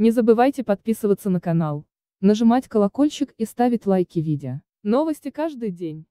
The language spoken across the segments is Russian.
Не забывайте подписываться на канал, нажимать колокольчик и ставить лайки видео. Новости каждый день.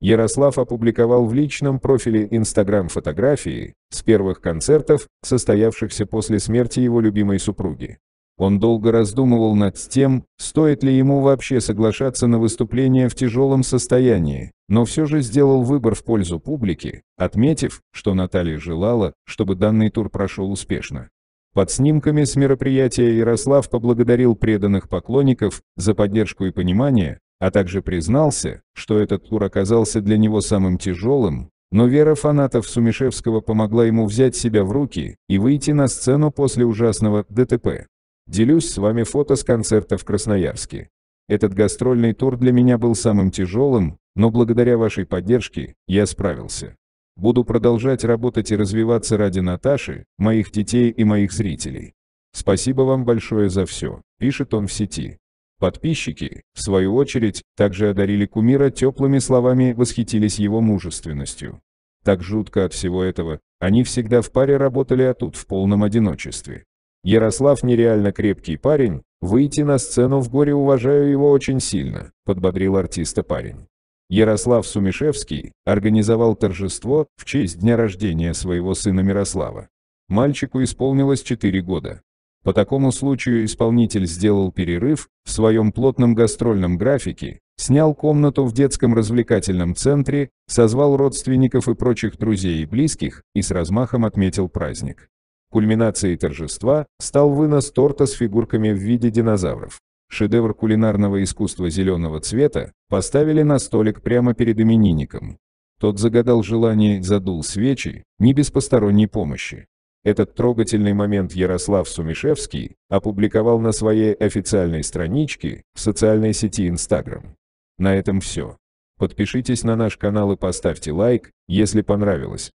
Ярослав опубликовал в личном профиле Instagram фотографии с первых концертов, состоявшихся после смерти его любимой супруги. Он долго раздумывал над тем, стоит ли ему вообще соглашаться на выступление в тяжелом состоянии, но все же сделал выбор в пользу публики, отметив, что Наталья желала, чтобы данный тур прошел успешно. Под снимками с мероприятия Ярослав поблагодарил преданных поклонников за поддержку и понимание, а также признался, что этот тур оказался для него самым тяжелым, но вера фанатов Сумишевского помогла ему взять себя в руки и выйти на сцену после ужасного ДТП. Делюсь с вами фото с концерта в Красноярске. Этот гастрольный тур для меня был самым тяжелым, но благодаря вашей поддержке я справился. Буду продолжать работать и развиваться ради Наташи, моих детей и моих зрителей. Спасибо вам большое за все, пишет он в сети. Подписчики, в свою очередь, также одарили кумира теплыми словами и восхитились его мужественностью. Так жутко от всего этого, они всегда в паре работали, а тут в полном одиночестве. Ярослав нереально крепкий парень, выйти на сцену в горе уважаю его очень сильно, подбодрил артиста парень. Ярослав Сумишевский организовал торжество в честь дня рождения своего сына Мирослава. Мальчику исполнилось 4 года. По такому случаю исполнитель сделал перерыв в своем плотном гастрольном графике, снял комнату в детском развлекательном центре, созвал родственников и прочих друзей и близких и с размахом отметил праздник. Кульминацией торжества стал вынос торта с фигурками в виде динозавров шедевр кулинарного искусства зеленого цвета, поставили на столик прямо перед именинником. Тот загадал желание, задул свечи, не без посторонней помощи. Этот трогательный момент Ярослав Сумишевский опубликовал на своей официальной страничке в социальной сети Instagram. На этом все. Подпишитесь на наш канал и поставьте лайк, если понравилось.